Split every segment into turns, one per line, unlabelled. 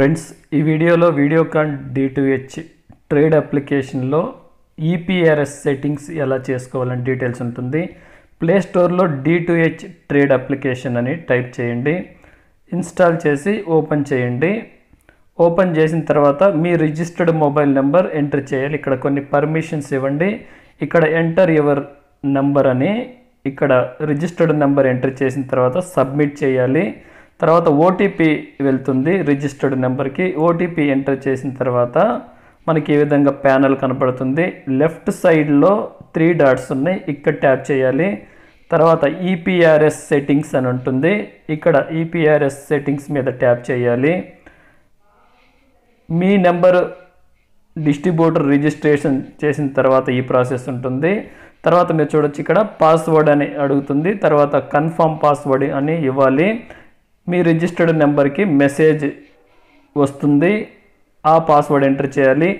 friends ఈ వీడియోలో Videocon D to H trade అప్లికేషన్లో ఈపీఆర్ఎస్ e సెట్టింగ్స్ ఎలా చేసుకోవాలని డీటెయిల్స్ ఉంటుంది ప్లే స్టోర్లో D to H trade application అని టైప్ చేయండి ఇన్స్టాల్ చేసి ఓపెన్ చేయండి ఓపెన్ చేసిన తర్వాత మీ రిజిస్టర్డ్ మొబైల్ నెంబర్ ఎంటర్ చేయాలి ఇక్కడ కొన్ని పర్మిషన్స్ ఇవ్వండి ఇక్కడ ఎంటర్ యువర్ నెంబర్ అని ఇక్కడ రిజిస్టర్డ్ నెంబర్ ఎంటర్ చేసిన తర్వాత సబ్మిట్ చేయాలి తర్వాత ఓటీపీ వెళ్తుంది రిజిస్టర్డ్ నెంబర్కి ఓటీపీ ఎంటర్ చేసిన తర్వాత మనకి ఏ విధంగా ప్యానల్ కనపడుతుంది లెఫ్ట్ సైడ్లో త్రీ డాట్స్ ఉన్నాయి ఇక్కడ ట్యాప్ చేయాలి తర్వాత ఈపీఆర్ఎస్ e సెట్టింగ్స్ అని ఉంటుంది ఇక్కడ ఈపీఆర్ఎస్ e సెట్టింగ్స్ మీద ట్యాప్ చేయాలి మీ నెంబర్ డిస్ట్రిబ్యూటర్ రిజిస్ట్రేషన్ చేసిన తర్వాత ఈ ప్రాసెస్ ఉంటుంది తర్వాత మీరు చూడొచ్చు ఇక్కడ పాస్వర్డ్ అని అడుగుతుంది తర్వాత కన్ఫర్మ్ పాస్వర్డ్ అని ఇవ్వాలి మీ రిజిస్టర్డ్ నెంబర్కి మెసేజ్ వస్తుంది ఆ పాస్వర్డ్ ఎంటర్ చేయాలి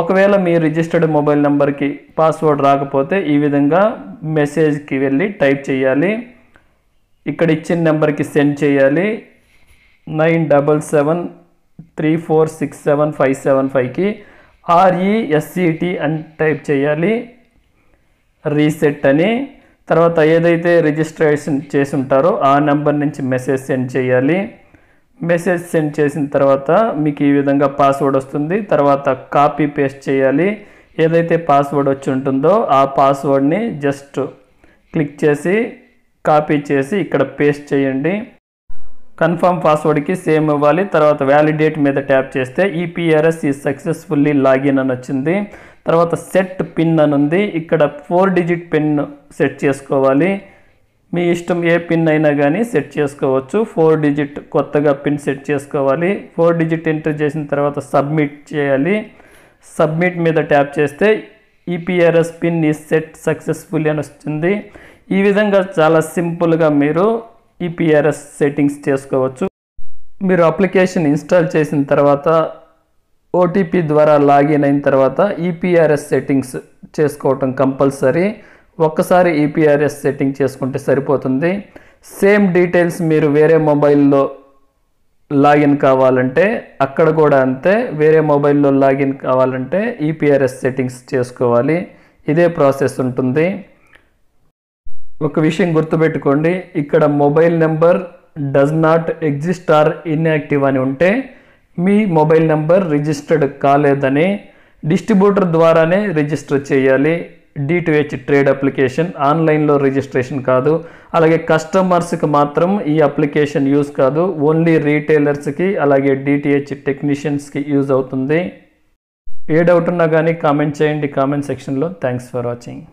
ఒకవేళ మీ రిజిస్టర్డ్ మొబైల్ నెంబర్కి పాస్వర్డ్ రాకపోతే ఈ విధంగా మెసేజ్కి వెళ్ళి టైప్ చేయాలి ఇక్కడ ఇచ్చిన నెంబర్కి సెండ్ చేయాలి nine double seven three four six seven five seven ఫైవ్కి ఆర్ఈఎస్సిటి e అని టైప్ చేయాలి రీసెట్ అని తర్వాత ఏదైతే రిజిస్ట్రేషన్ చేసి ఉంటారో ఆ నెంబర్ నుంచి మెసేజ్ సెండ్ చేయాలి మెసేజ్ సెండ్ చేసిన తర్వాత మీకు ఈ విధంగా పాస్వర్డ్ వస్తుంది తర్వాత కాపీ పేస్ట్ చేయాలి ఏదైతే పాస్వర్డ్ వచ్చి ఉంటుందో ఆ పాస్వర్డ్ని జస్ట్ క్లిక్ చేసి కాపీ చేసి ఇక్కడ పేస్ట్ చేయండి కన్ఫర్మ్ పాస్వర్డ్కి సేమ్ ఇవ్వాలి తర్వాత వ్యాలిడేట్ మీద ట్యాప్ చేస్తే ఈపీఆర్ఎస్ ఈ సక్సెస్ఫుల్లీ లాగిన్ అని వచ్చింది తర్వాత సెట్ పిన్ అని ఉంది ఇక్కడ ఫోర్ డిజిట్ పిన్ సెట్ చేసుకోవాలి మీ ఇష్టం ఏ పిన్ అయినా కానీ సెట్ చేసుకోవచ్చు ఫోర్ డిజిట్ కొత్తగా పిన్ సెట్ చేసుకోవాలి ఫోర్ డిజిట్ ఎంటర్ చేసిన తర్వాత సబ్మిట్ చేయాలి సబ్మిట్ మీద ట్యాప్ చేస్తే ఈపీఆర్ఎస్ e పిన్ ఈ సెట్ సక్సెస్ఫుల్ అని వస్తుంది ఈ విధంగా చాలా సింపుల్గా మీరు ఈపీఆర్ఎస్ e సెట్టింగ్స్ చేసుకోవచ్చు మీరు అప్లికేషన్ ఇన్స్టాల్ చేసిన తర్వాత ఓటీపీ ద్వారా లాగిన్ అయిన తర్వాత ఈపీఆర్ఎస్ సెట్టింగ్స్ చేసుకోవటం కంపల్సరీ ఒక్కసారి ఈపీఆర్ఎస్ సెట్టింగ్ చేసుకుంటే సరిపోతుంది సేమ్ డీటెయిల్స్ మీరు వేరే మొబైల్లో లాగిన్ కావాలంటే అక్కడ కూడా అంతే వేరే మొబైల్లో లాగిన్ కావాలంటే ఈపీఆర్ఎస్ సెట్టింగ్స్ చేసుకోవాలి ఇదే ప్రాసెస్ ఉంటుంది ఒక విషయం గుర్తుపెట్టుకోండి ఇక్కడ mobile number does not exist or inactive అని ఉంటే మీ మొబైల్ నంబర్ రిజిస్టర్డ్ కాలేదని డిస్ట్రిబ్యూటర్ ద్వారానే రిజిస్టర్ చేయాలి డిటిహెచ్ ట్రేడ్ అప్లికేషన్ ఆన్లైన్లో రిజిస్ట్రేషన్ కాదు అలాగే కస్టమర్స్కి మాత్రం ఈ అప్లికేషన్ యూజ్ కాదు ఓన్లీ రీటైలర్స్కి అలాగే డిటిహెచ్ టెక్నీషియన్స్కి యూజ్ అవుతుంది ఏ డౌట్ ఉన్నా కానీ కామెంట్ చేయండి కామెంట్ సెక్షన్లో థ్యాంక్స్ ఫర్ వాచింగ్